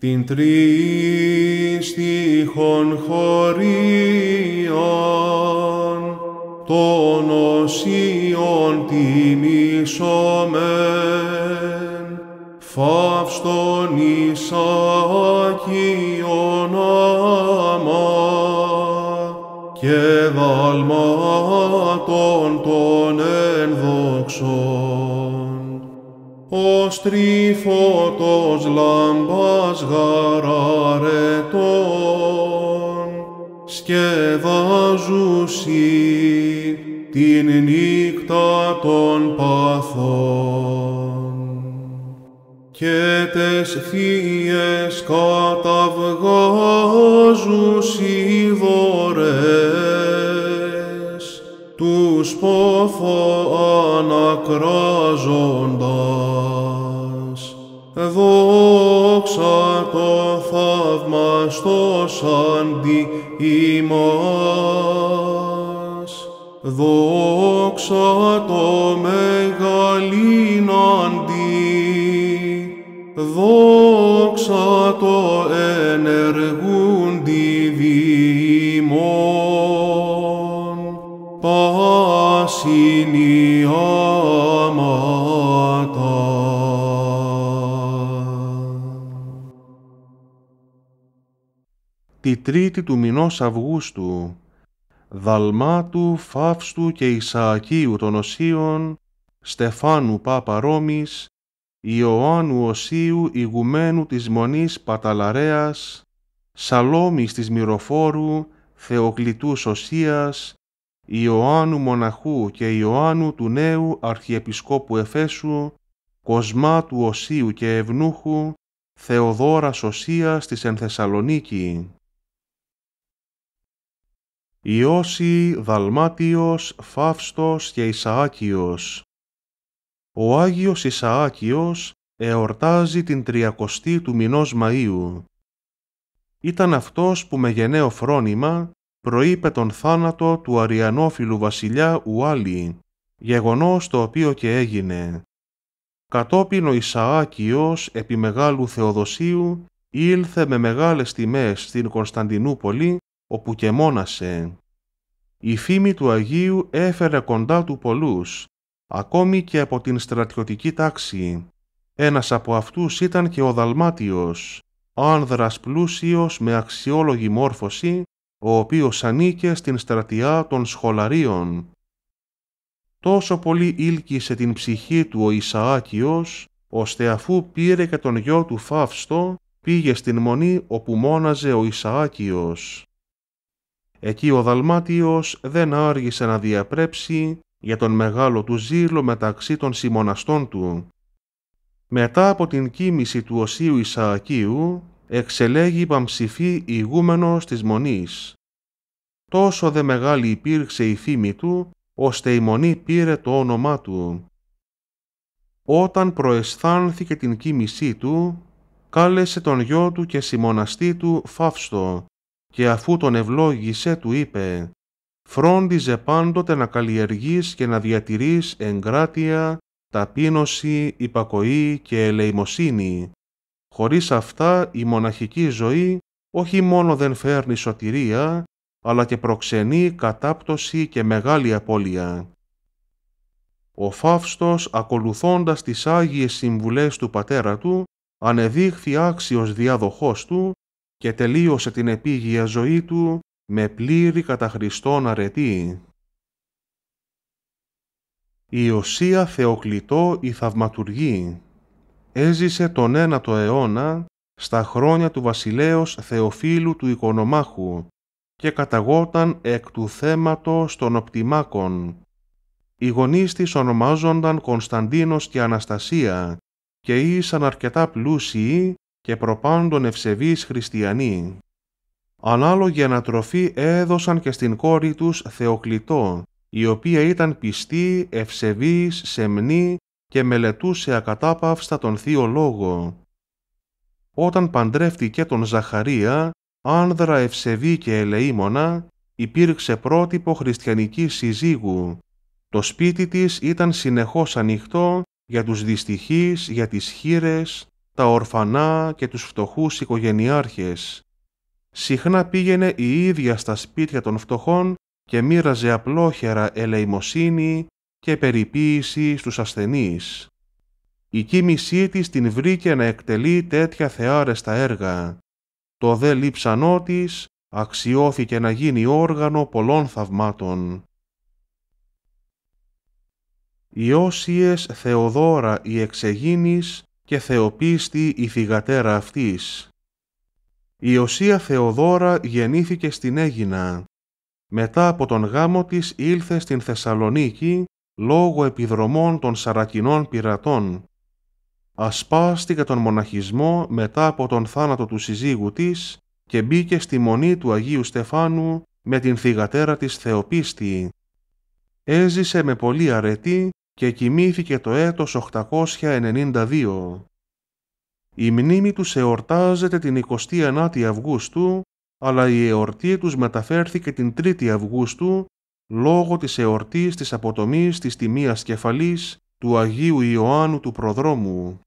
Την τρίστιχον χωρίον, των οσίων τιμήσομεν φαύστον Ισάκιον άμα και δαλμάτων των ενδόξων ως τρυφότος λάμπας γαραρετών, σκεδάζουσι την νύχτα των παθών. Και τες θείες καταβγάζουσι δωρές, τους ποφο ανακρά δόξα το θαυμαστός σαντί ημάς. Δόξα το μεγαλύναντι δόξα το ενεργούντι τη πάσιν η άμα. τη τρίτη του μηνός Αυγούστου, Δαλμάτου, Φαύστου και Ισαακίου των Οσίων, Στεφάνου Πάπα Ρώμης, Ιωάννου Οσίου Ιγουμένου της Μονής Παταλαρέας, Σαλόμης της Μυροφόρου, Θεοκλητούς Σωσίας, Ιωάννου Μοναχού και Ιωάννου του Νέου Αρχιεπισκόπου Εφέσου, Κοσμάτου Οσίου και Ευνούχου, Θεοδόρας Σωσίας της Ενθεσσαλονίκη. Ιώση, Δαλμάτιος, Φαύστος και Ισαάκιος. Ο Άγιος Ισαάκιος εορτάζει την τριακοστή του μηνός Μαΐου. Ήταν αυτός που με γενναίο φρόνημα προείπε τον θάνατο του αριανόφιλου βασιλιά Ουάλι, γεγονός το οποίο και έγινε. Κατόπιν ο Ισαάκιος επί μεγάλου Θεοδοσίου ήλθε με μεγάλες τιμές στην Κωνσταντινούπολη όπου και μόνασε. Η φήμη του Αγίου έφερε κοντά του πολλούς, ακόμη και από την στρατιωτική τάξη. Ένας από αυτούς ήταν και ο Δαλμάτιος, άνδρας πλούσιος με αξιόλογη μόρφωση, ο οποίος ανήκε στην στρατιά των σχολαρίων. Τόσο πολύ ήλκησε την ψυχή του ο Ισαάκιος, ώστε αφού πήρε και τον γιο του Φαύστο, πήγε στην μονή όπου μόναζε ο Ισαάκιος. Εκεί ο Δαλμάτιος δεν άργησε να διαπρέψει για τον μεγάλο του ζήλο μεταξύ των συμμοναστών του. Μετά από την κίνηση του Οσίου Ισαακίου, εξελέγει παμψηφή ηγούμενος της Μονής. Τόσο δε μεγάλη υπήρξε η φήμη του, ώστε η Μονή πήρε το όνομά του. Όταν προεσθάνθηκε την κίνησή του, κάλεσε τον γιο του και συμμοναστή του Φαύστο, και αφού τον ευλόγησε του είπε «Φρόντιζε πάντοτε να καλλιεργείς και να διατηρείς εγκράτεια, ταπείνωση, υπακοή και ελεημοσύνη. Χωρίς αυτά η μοναχική ζωή όχι μόνο δεν φέρνει σωτηρία, αλλά και προξενεί κατάπτωση και μεγάλη απώλεια. Ο Φαύστος, ακολουθώντας τις Άγιες Συμβουλές του πατέρα του, ανεδείχθη άξιος διάδοχός του και τελείωσε την επίγεια ζωή του με πλήρη κατά Χριστόν αρετή. Η Οσία Θεοκλητό η Θαυματουργή έζησε τον 9ο αιώνα στα χρόνια του βασιλέως Θεοφίλου του Οικονομάχου και καταγόταν εκ του θέματος των Οπτιμάκων. Οι γονείς της ονομάζονταν Κωνσταντίνος και Αναστασία και ήσαν αρκετά πλούσιοι και προπάντων ευσεβείς χριστιανοί. Ανάλογη ανατροφή έδωσαν και στην κόρη τους Θεοκλητό, η οποία ήταν πιστή, ευσεβείς, σεμνή και μελετούσε ακατάπαυστα τον Θείο Λόγο. Όταν παντρεύτηκε τον Ζαχαρία, άνδρα ευσεβή και ελεήμονα, υπήρξε πρότυπο χριστιανικής συζύγου. Το σπίτι της ήταν συνεχώς ανοιχτό για τους δυστυχείς, για τις χείρες, τα ορφανά και τους φτωχούς οικογενειάρχες. Συχνά πήγαινε η ίδια στα σπίτια των φτωχών και μοίραζε απλόχερα ελεημοσύνη και περιποίηση στους ασθενείς. Η κίνησή της την βρήκε να εκτελεί τέτοια θεάρεστα έργα. Το δε λείψανό της αξιώθηκε να γίνει όργανο πολλών θαυμάτων. Οι Θεοδώρα Θεοδόρα η εξεγίνης και θεοπίστη η θηγατέρα αυτής. Η Οσία Θεοδώρα γεννήθηκε στην Έγινα. Μετά από τον γάμο της ήλθε στην Θεσσαλονίκη λόγω επιδρομών των Σαρακινών πειρατών. Ασπάστηκε τον μοναχισμό μετά από τον θάνατο του συζύγου της και μπήκε στη μονή του Αγίου Στεφάνου με την θηγατέρα της Θεοπίστη. Έζησε με πολύ αρετή και κοιμήθηκε το έτος 892. Η μνήμη τους εορτάζεται την 29η Αυγούστου, αλλά η εορτή τους μεταφέρθηκε την 3η Αυγούστου λόγω της εορτής της αποτομής της τιμίας κεφαλής του Αγίου Ιωάννου του Προδρόμου.